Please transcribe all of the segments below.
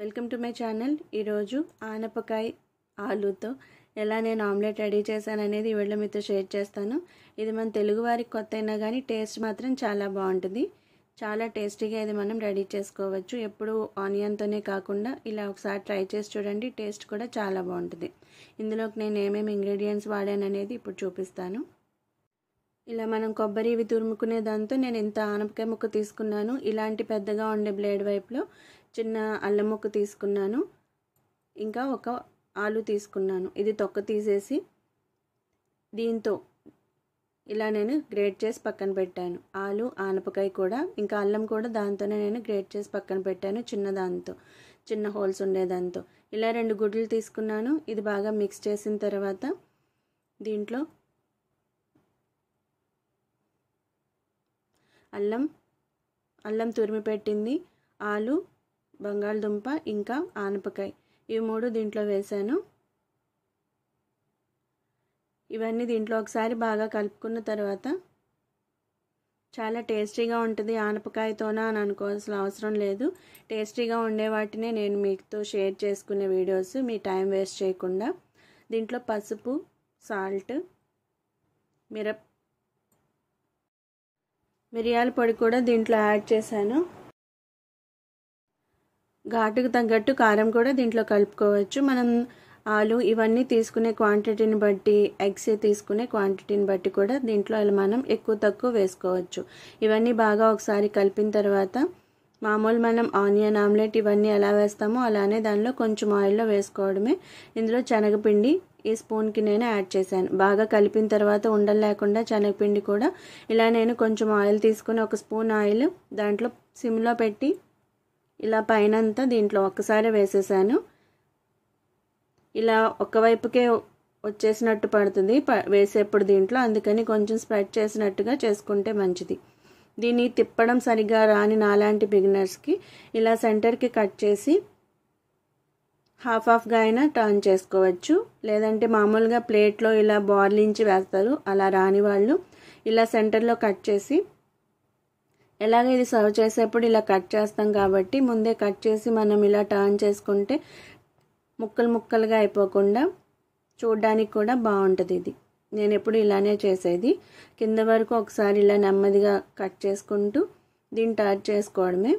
welcome to my channel ఈరోజు ఆనపకాయ ఆలుతో ఎలా నేను ఆమ్లెట్ రెడీ చేశాను అనేది ఈ మీతో షేర్ చేస్తాను ఇది మన తెలుగు వారికి కొత్త అయినా కానీ టేస్ట్ మాత్రం చాలా బాగుంటుంది చాలా టేస్టీగా ఇది మనం రెడీ చేసుకోవచ్చు ఎప్పుడు ఆనియన్తోనే కాకుండా ఇలా ఒకసారి ట్రై చేసి చూడండి టేస్ట్ కూడా చాలా బాగుంటుంది ఇందులోకి నేను ఏమేమి ఇంగ్రీడియంట్స్ వాడాను అనేది ఇప్పుడు చూపిస్తాను ఇలా మనం కొబ్బరి ఇవి తురుముకునే దాంతో నేను ఇంత ఆనపకాయ ముక్క తీసుకున్నాను ఇలాంటి పెద్దగా ఉండే బ్లేడ్ వైపులో చిన్న అల్లం ముక్క తీసుకున్నాను ఇంకా ఒక ఆలు తీసుకున్నాను ఇది తొక్క తీసేసి దీంతో ఇలా నేను గ్రేట్ చేసి పక్కన పెట్టాను ఆలు ఆనపకాయ కూడా ఇంకా అల్లం కూడా దాంతోనే నేను గ్రేట్ చేసి పక్కన పెట్టాను చిన్న దాంతో చిన్న హోల్స్ ఉండేదాంతో ఇలా రెండు గుడ్లు తీసుకున్నాను ఇది బాగా మిక్స్ చేసిన తర్వాత దీంట్లో అల్లం అల్లం తురిమి పెట్టింది ఆలు బంగాళదుంప ఇంకా ఆనపకాయ ఇవి మూడు దీంట్లో వేశాను ఇవన్నీ దీంట్లో ఒకసారి బాగా కలుపుకున్న తర్వాత చాలా టేస్టీగా ఉంటుంది ఆనపకాయతోనా అని అనుకోవాల్సిన అవసరం లేదు టేస్టీగా ఉండే వాటినే నేను మీతో షేర్ చేసుకునే వీడియోస్ మీ టైం వేస్ట్ చేయకుండా దీంట్లో పసుపు సాల్ట్ మిరప్ మిరియాల పొడి కూడా దీంట్లో యాడ్ చేశాను ఘాటుకు తగ్గట్టు కారం కూడా దీంట్లో కలుపుకోవచ్చు మనం ఆలు ఇవన్నీ తీసుకునే క్వాంటిటీని బట్టి ఎగ్స్ తీసుకునే క్వాంటిటీని బట్టి కూడా దీంట్లో మనం ఎక్కువ తక్కువ వేసుకోవచ్చు ఇవన్నీ బాగా ఒకసారి కలిపిన తర్వాత మామూలు మనం ఆనియన్ ఆమ్లెట్ ఇవన్నీ ఎలా వేస్తామో అలానే దానిలో కొంచెం ఆయిల్లో వేసుకోవడమే ఇందులో శనగపిండి ఈ స్పూన్కి నేను యాడ్ చేశాను బాగా కలిపిన తర్వాత ఉండలు లేకుండా శనగపిండి కూడా ఇలా నేను కొంచెం ఆయిల్ తీసుకుని ఒక స్పూన్ ఆయిల్ దాంట్లో సిమ్లో పెట్టి ఇలా పైనంతా దీంట్లో ఒక్కసారి వేసేసాను ఇలా ఒకవైపుకే వచ్చేసినట్టు పడుతుంది వేసేప్పుడు దీంట్లో అందుకని కొంచెం స్ప్రెడ్ చేసినట్టుగా చేసుకుంటే మంచిది దీన్ని తిప్పడం సరిగా రాని నాలాంటి బిగినర్స్కి ఇలా సెంటర్కి కట్ చేసి హాఫ్ హాఫ్గా అయినా టర్న్ చేసుకోవచ్చు లేదంటే మామూలుగా ప్లేట్లో ఇలా బార్లించి వేస్తారు అలా రాని వాళ్ళు ఇలా సెంటర్లో కట్ చేసి ఎలాగ ఇది సర్వ్ చేసేప్పుడు ఇలా కట్ చేస్తాం కాబట్టి ముందే కట్ చేసి మనం ఇలా టర్న్ చేసుకుంటే ముక్కలు ముక్కలుగా అయిపోకుండా చూడడానికి కూడా బాగుంటుంది ఇది నేను ఎప్పుడు ఇలానే చేసేది కింద వరకు ఒకసారి ఇలా నెమ్మదిగా కట్ చేసుకుంటూ దీన్ని టర్ చేసుకోవడమే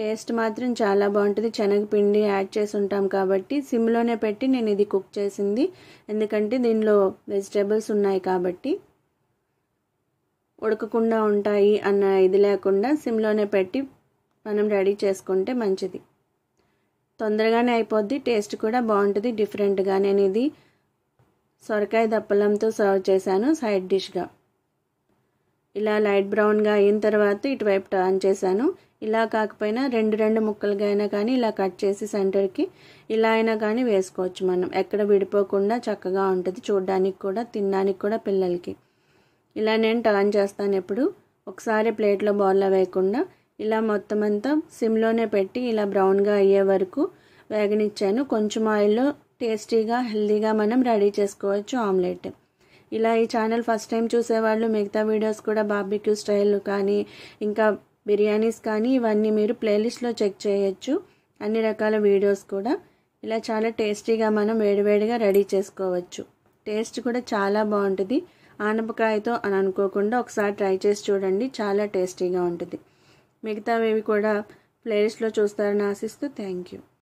టేస్ట్ మాత్రం చాలా బాగుంటుంది శనగపిండి యాడ్ చేసి ఉంటాం కాబట్టి సిమ్లోనే పెట్టి నేను ఇది కుక్ చేసింది ఎందుకంటే దీనిలో వెజిటేబుల్స్ ఉన్నాయి కాబట్టి ఉడకకుండా ఉంటాయి అన్న ఇది లేకుండా సిమ్లోనే పెట్టి మనం రెడీ చేసుకుంటే మంచిది తొందరగానే అయిపోద్ది టేస్ట్ కూడా బాగుంటుంది డిఫరెంట్గా నేను ఇది సొరకాయ దప్పలంతో సర్వ్ చేశాను సైడ్ డిష్గా ఇలా లైట్ బ్రౌన్గా అయిన తర్వాత ఇటువైపు టర్న్ చేశాను ఇలా కాకపోయినా రెండు రెండు ముక్కలుగా అయినా కానీ ఇలా కట్ చేసి సెంటర్కి ఇలా అయినా కానీ వేసుకోవచ్చు మనం ఎక్కడ విడిపోకుండా చక్కగా ఉంటుంది చూడడానికి కూడా తినడానికి కూడా పిల్లలకి ఇలా నేను టర్న్ చేస్తాను ఎప్పుడు ఒకసారి ప్లేట్లో బౌల్లో వేయకుండా ఇలా మొత్తం అంతా సిమ్లోనే పెట్టి ఇలా బ్రౌన్గా అయ్యే వరకు వేగనిచ్చాను కొంచెం ఆయిల్లో టేస్టీగా హెల్దీగా మనం రెడీ చేసుకోవచ్చు ఆమ్లెట్ ఇలా ఈ ఛానల్ ఫస్ట్ టైం చూసేవాళ్ళు మిగతా వీడియోస్ కూడా బాబీక్యూ స్టైల్ కానీ ఇంకా బిర్యానీస్ కానీ ఇవన్నీ మీరు ప్లేలిస్ట్లో చెక్ చేయొచ్చు అన్ని రకాల వీడియోస్ కూడా ఇలా చాలా టేస్టీగా మనం వేడివేడిగా రెడీ చేసుకోవచ్చు టేస్ట్ కూడా చాలా బాగుంటుంది ఆనపకాయతో అని అనుకోకుండా ఒకసారి ట్రై చేసి చూడండి చాలా టేస్టీగా ఉంటుంది మిగతావి కూడా ప్లేలిస్ట్లో చూస్తారని ఆశిస్తూ థ్యాంక్ యూ